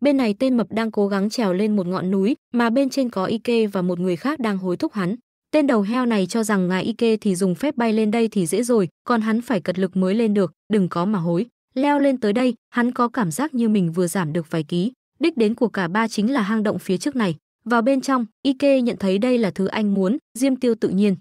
Bên này tên mập đang cố gắng trèo lên một ngọn núi, mà bên trên có Ike và một người khác đang hối thúc hắn. Tên đầu heo này cho rằng ngài Ike thì dùng phép bay lên đây thì dễ rồi, còn hắn phải cật lực mới lên được, đừng có mà hối. Leo lên tới đây, hắn có cảm giác như mình vừa giảm được vài ký. Đích đến của cả ba chính là hang động phía trước này. Vào bên trong, Ike nhận thấy đây là thứ anh muốn, diêm tiêu tự nhiên.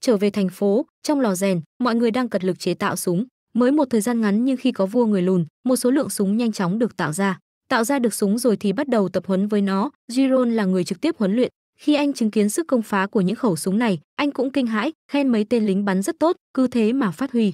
Trở về thành phố, trong lò rèn, mọi người đang cật lực chế tạo súng. Mới một thời gian ngắn nhưng khi có vua người lùn, một số lượng súng nhanh chóng được tạo ra tạo ra được súng rồi thì bắt đầu tập huấn với nó. Giron là người trực tiếp huấn luyện. Khi anh chứng kiến sức công phá của những khẩu súng này, anh cũng kinh hãi, khen mấy tên lính bắn rất tốt, cứ thế mà phát huy.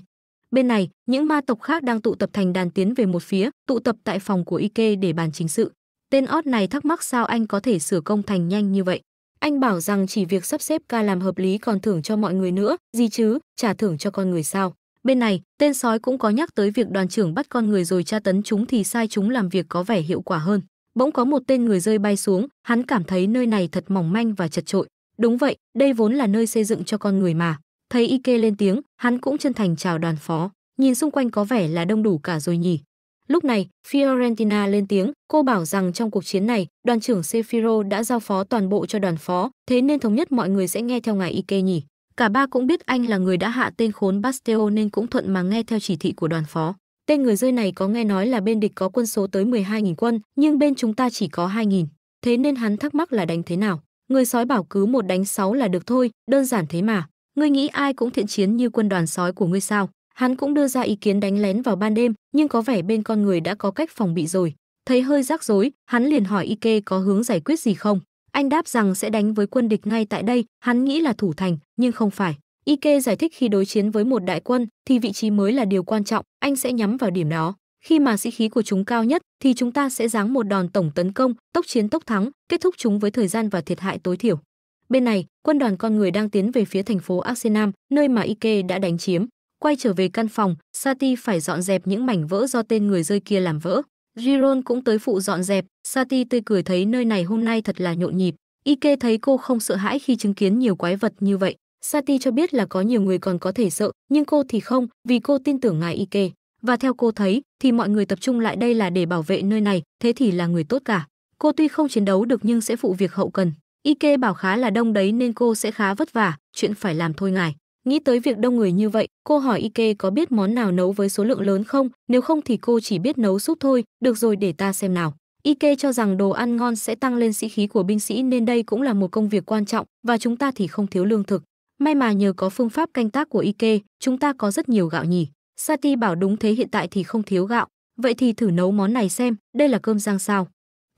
Bên này, những ma tộc khác đang tụ tập thành đàn tiến về một phía, tụ tập tại phòng của Ike để bàn chính sự. Tên ót này thắc mắc sao anh có thể sửa công thành nhanh như vậy. Anh bảo rằng chỉ việc sắp xếp ca làm hợp lý còn thưởng cho mọi người nữa, gì chứ, trả thưởng cho con người sao. Bên này, tên sói cũng có nhắc tới việc đoàn trưởng bắt con người rồi tra tấn chúng thì sai chúng làm việc có vẻ hiệu quả hơn. Bỗng có một tên người rơi bay xuống, hắn cảm thấy nơi này thật mỏng manh và chật trội. Đúng vậy, đây vốn là nơi xây dựng cho con người mà. Thấy Ike lên tiếng, hắn cũng chân thành chào đoàn phó. Nhìn xung quanh có vẻ là đông đủ cả rồi nhỉ. Lúc này, Fiorentina lên tiếng, cô bảo rằng trong cuộc chiến này, đoàn trưởng Sefiro đã giao phó toàn bộ cho đoàn phó, thế nên thống nhất mọi người sẽ nghe theo ngài Ike nhỉ. Cả ba cũng biết anh là người đã hạ tên khốn Bastio nên cũng thuận mà nghe theo chỉ thị của đoàn phó. Tên người rơi này có nghe nói là bên địch có quân số tới 12.000 quân, nhưng bên chúng ta chỉ có 2.000. Thế nên hắn thắc mắc là đánh thế nào? Người sói bảo cứ một đánh sáu là được thôi, đơn giản thế mà. Ngươi nghĩ ai cũng thiện chiến như quân đoàn sói của ngươi sao? Hắn cũng đưa ra ý kiến đánh lén vào ban đêm, nhưng có vẻ bên con người đã có cách phòng bị rồi. Thấy hơi rắc rối, hắn liền hỏi Ike có hướng giải quyết gì không. Anh đáp rằng sẽ đánh với quân địch ngay tại đây, hắn nghĩ là thủ thành, nhưng không phải. Ike giải thích khi đối chiến với một đại quân thì vị trí mới là điều quan trọng, anh sẽ nhắm vào điểm đó. Khi mà sĩ khí của chúng cao nhất thì chúng ta sẽ giáng một đòn tổng tấn công, tốc chiến tốc thắng, kết thúc chúng với thời gian và thiệt hại tối thiểu. Bên này, quân đoàn con người đang tiến về phía thành phố Arsenal, nơi mà Ike đã đánh chiếm. Quay trở về căn phòng, Sati phải dọn dẹp những mảnh vỡ do tên người rơi kia làm vỡ. Giron cũng tới phụ dọn dẹp, Sati tươi cười thấy nơi này hôm nay thật là nhộn nhịp. Ike thấy cô không sợ hãi khi chứng kiến nhiều quái vật như vậy. Sati cho biết là có nhiều người còn có thể sợ, nhưng cô thì không, vì cô tin tưởng ngài Ike. Và theo cô thấy, thì mọi người tập trung lại đây là để bảo vệ nơi này, thế thì là người tốt cả. Cô tuy không chiến đấu được nhưng sẽ phụ việc hậu cần. Ike bảo khá là đông đấy nên cô sẽ khá vất vả, chuyện phải làm thôi ngài. Nghĩ tới việc đông người như vậy, cô hỏi Ike có biết món nào nấu với số lượng lớn không, nếu không thì cô chỉ biết nấu súp thôi, được rồi để ta xem nào. Ike cho rằng đồ ăn ngon sẽ tăng lên sĩ khí của binh sĩ nên đây cũng là một công việc quan trọng và chúng ta thì không thiếu lương thực. May mà nhờ có phương pháp canh tác của Ike, chúng ta có rất nhiều gạo nhỉ. Sati bảo đúng thế hiện tại thì không thiếu gạo. Vậy thì thử nấu món này xem, đây là cơm rang sao.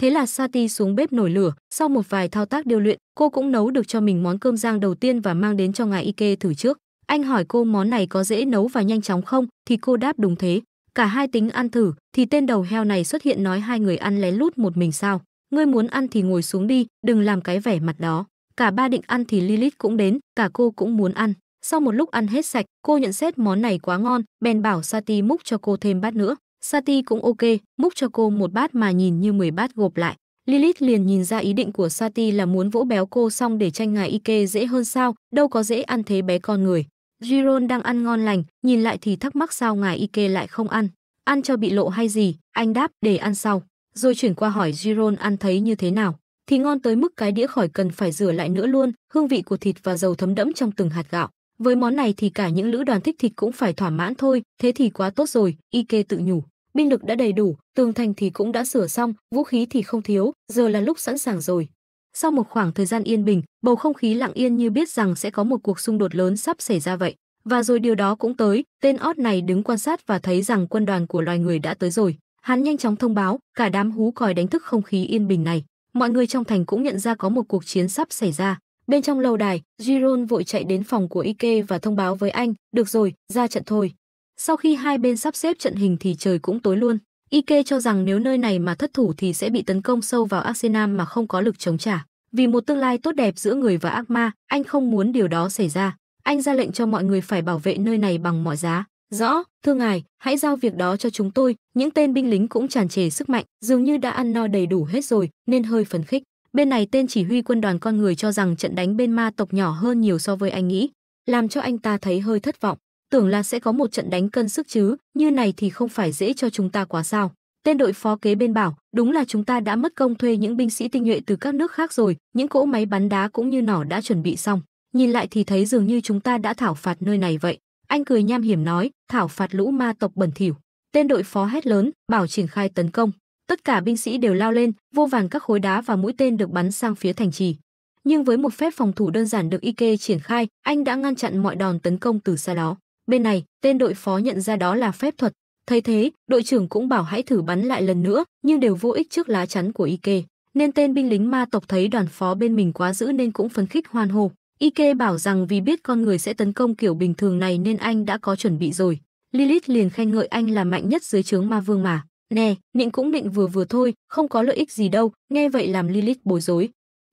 Thế là Sati xuống bếp nổi lửa, sau một vài thao tác điều luyện, cô cũng nấu được cho mình món cơm rang đầu tiên và mang đến cho ngài Ike thử trước. Anh hỏi cô món này có dễ nấu và nhanh chóng không, thì cô đáp đúng thế. Cả hai tính ăn thử, thì tên đầu heo này xuất hiện nói hai người ăn lén lút một mình sao. Ngươi muốn ăn thì ngồi xuống đi, đừng làm cái vẻ mặt đó. Cả ba định ăn thì Lilith cũng đến, cả cô cũng muốn ăn. Sau một lúc ăn hết sạch, cô nhận xét món này quá ngon, bèn bảo Sati múc cho cô thêm bát nữa. Sati cũng ok, múc cho cô một bát mà nhìn như 10 bát gộp lại. Lilith liền nhìn ra ý định của Sati là muốn vỗ béo cô xong để tranh ngài Ike dễ hơn sao, đâu có dễ ăn thế bé con người. Giron đang ăn ngon lành, nhìn lại thì thắc mắc sao ngài Ike lại không ăn. Ăn cho bị lộ hay gì, anh đáp để ăn sau. Rồi chuyển qua hỏi Giron ăn thấy như thế nào. Thì ngon tới mức cái đĩa khỏi cần phải rửa lại nữa luôn, hương vị của thịt và dầu thấm đẫm trong từng hạt gạo. Với món này thì cả những lữ đoàn thích thịt cũng phải thỏa mãn thôi, thế thì quá tốt rồi, Y Kê tự nhủ. Binh lực đã đầy đủ, tường thành thì cũng đã sửa xong, vũ khí thì không thiếu, giờ là lúc sẵn sàng rồi. Sau một khoảng thời gian yên bình, bầu không khí lặng yên như biết rằng sẽ có một cuộc xung đột lớn sắp xảy ra vậy. Và rồi điều đó cũng tới, tên ót này đứng quan sát và thấy rằng quân đoàn của loài người đã tới rồi. Hắn nhanh chóng thông báo, cả đám hú còi đánh thức không khí yên bình này. Mọi người trong thành cũng nhận ra có một cuộc chiến sắp xảy ra, Bên trong lâu đài, Giron vội chạy đến phòng của Ike và thông báo với anh, được rồi, ra trận thôi. Sau khi hai bên sắp xếp trận hình thì trời cũng tối luôn. Ike cho rằng nếu nơi này mà thất thủ thì sẽ bị tấn công sâu vào Arsenal mà không có lực chống trả. Vì một tương lai tốt đẹp giữa người và ác ma, anh không muốn điều đó xảy ra. Anh ra lệnh cho mọi người phải bảo vệ nơi này bằng mọi giá. Rõ, thưa ngài, hãy giao việc đó cho chúng tôi. Những tên binh lính cũng tràn trề sức mạnh, dường như đã ăn no đầy đủ hết rồi, nên hơi phấn khích. Bên này tên chỉ huy quân đoàn con người cho rằng trận đánh bên ma tộc nhỏ hơn nhiều so với anh nghĩ, làm cho anh ta thấy hơi thất vọng. Tưởng là sẽ có một trận đánh cân sức chứ, như này thì không phải dễ cho chúng ta quá sao. Tên đội phó kế bên bảo, đúng là chúng ta đã mất công thuê những binh sĩ tinh nhuệ từ các nước khác rồi, những cỗ máy bắn đá cũng như nỏ đã chuẩn bị xong. Nhìn lại thì thấy dường như chúng ta đã thảo phạt nơi này vậy. Anh cười nham hiểm nói, thảo phạt lũ ma tộc bẩn thỉu. Tên đội phó hét lớn, bảo triển khai tấn công tất cả binh sĩ đều lao lên vô vàng các khối đá và mũi tên được bắn sang phía thành trì nhưng với một phép phòng thủ đơn giản được Ike triển khai, anh đã ngăn chặn mọi đòn tấn công từ xa đó. Bên này, tên đội phó nhận ra đó là phép thuật. Thấy thế, đội trưởng cũng bảo hãy thử bắn lại lần nữa, nhưng đều vô ích trước lá chắn của Ike. Nên tên binh lính ma tộc thấy đoàn phó bên mình quá dữ nên cũng phấn khích hoan hô. Ike bảo rằng vì biết con người sẽ tấn công kiểu bình thường này nên anh đã có chuẩn bị rồi. Lilith liền khen ngợi anh là mạnh nhất dưới trướng ma vương mà. Nè, nịnh cũng nịnh vừa vừa thôi, không có lợi ích gì đâu, nghe vậy làm Lilith bối rối.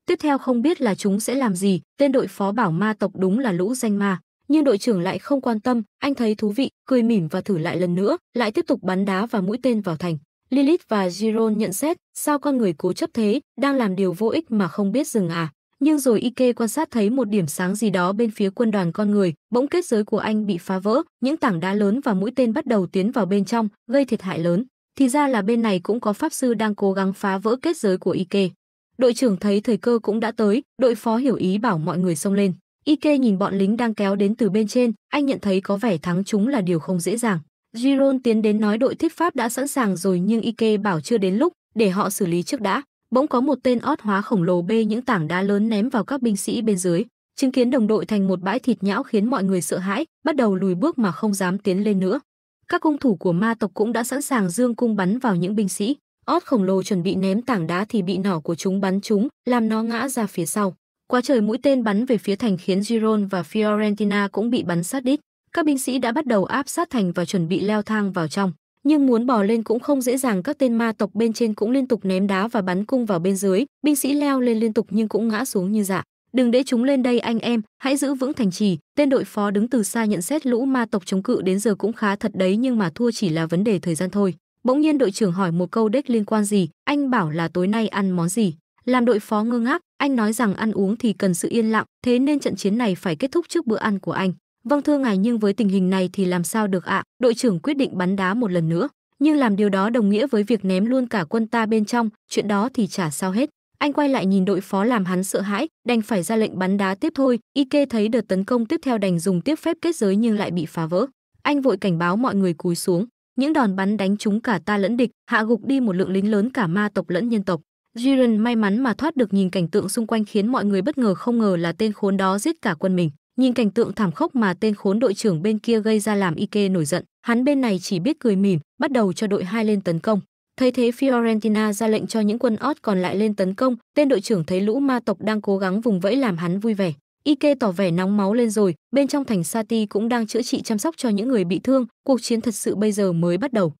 Tiếp theo không biết là chúng sẽ làm gì, tên đội phó bảo ma tộc đúng là lũ danh ma. Nhưng đội trưởng lại không quan tâm, anh thấy thú vị, cười mỉm và thử lại lần nữa, lại tiếp tục bắn đá và mũi tên vào thành. Lilith và Giron nhận xét, sao con người cố chấp thế, đang làm điều vô ích mà không biết dừng à. Nhưng rồi Ike quan sát thấy một điểm sáng gì đó bên phía quân đoàn con người, bỗng kết giới của anh bị phá vỡ, những tảng đá lớn và mũi tên bắt đầu tiến vào bên trong, gây thiệt hại lớn. Thì ra là bên này cũng có pháp sư đang cố gắng phá vỡ kết giới của Ike. Đội trưởng thấy thời cơ cũng đã tới, đội phó hiểu ý bảo mọi người xông lên. Ike nhìn bọn lính đang kéo đến từ bên trên, anh nhận thấy có vẻ thắng chúng là điều không dễ dàng. Giron tiến đến nói đội thiết pháp đã sẵn sàng rồi nhưng Ike bảo chưa đến lúc, để họ xử lý trước đã. Bỗng có một tên ót hóa khổng lồ bê những tảng đá lớn ném vào các binh sĩ bên dưới, chứng kiến đồng đội thành một bãi thịt nhão khiến mọi người sợ hãi, bắt đầu lùi bước mà không dám tiến lên nữa các cung thủ của ma tộc cũng đã sẵn sàng dương cung bắn vào những binh sĩ. Ót khổng lồ chuẩn bị ném tảng đá thì bị nỏ của chúng bắn trúng, làm nó ngã ra phía sau. Quá trời mũi tên bắn về phía thành khiến Giron và Fiorentina cũng bị bắn sát đít. Các binh sĩ đã bắt đầu áp sát thành và chuẩn bị leo thang vào trong, nhưng muốn bò lên cũng không dễ dàng, các tên ma tộc bên trên cũng liên tục ném đá và bắn cung vào bên dưới, binh sĩ leo lên liên tục nhưng cũng ngã xuống như dạ đừng để chúng lên đây anh em hãy giữ vững thành trì tên đội phó đứng từ xa nhận xét lũ ma tộc chống cự đến giờ cũng khá thật đấy nhưng mà thua chỉ là vấn đề thời gian thôi bỗng nhiên đội trưởng hỏi một câu đếch liên quan gì anh bảo là tối nay ăn món gì làm đội phó ngơ ngác anh nói rằng ăn uống thì cần sự yên lặng thế nên trận chiến này phải kết thúc trước bữa ăn của anh vâng thưa ngài nhưng với tình hình này thì làm sao được ạ đội trưởng quyết định bắn đá một lần nữa nhưng làm điều đó đồng nghĩa với việc ném luôn cả quân ta bên trong chuyện đó thì chả sao hết anh quay lại nhìn đội phó làm hắn sợ hãi, đành phải ra lệnh bắn đá tiếp thôi. Ike thấy đợt tấn công tiếp theo đành dùng tiếp phép kết giới nhưng lại bị phá vỡ. Anh vội cảnh báo mọi người cúi xuống. Những đòn bắn đánh chúng cả ta lẫn địch, hạ gục đi một lượng lính lớn cả ma tộc lẫn nhân tộc. Jiren may mắn mà thoát được nhìn cảnh tượng xung quanh khiến mọi người bất ngờ không ngờ là tên khốn đó giết cả quân mình. Nhìn cảnh tượng thảm khốc mà tên khốn đội trưởng bên kia gây ra làm Ike nổi giận, hắn bên này chỉ biết cười mỉm, bắt đầu cho đội hai lên tấn công. Thay thế Fiorentina ra lệnh cho những quân ót còn lại lên tấn công, tên đội trưởng thấy lũ ma tộc đang cố gắng vùng vẫy làm hắn vui vẻ. Ike tỏ vẻ nóng máu lên rồi, bên trong thành Sati cũng đang chữa trị chăm sóc cho những người bị thương, cuộc chiến thật sự bây giờ mới bắt đầu.